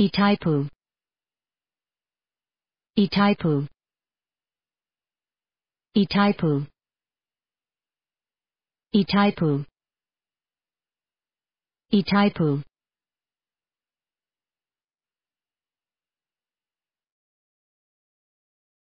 Itaipu Itaipu Itaipu Itaipu Itaipu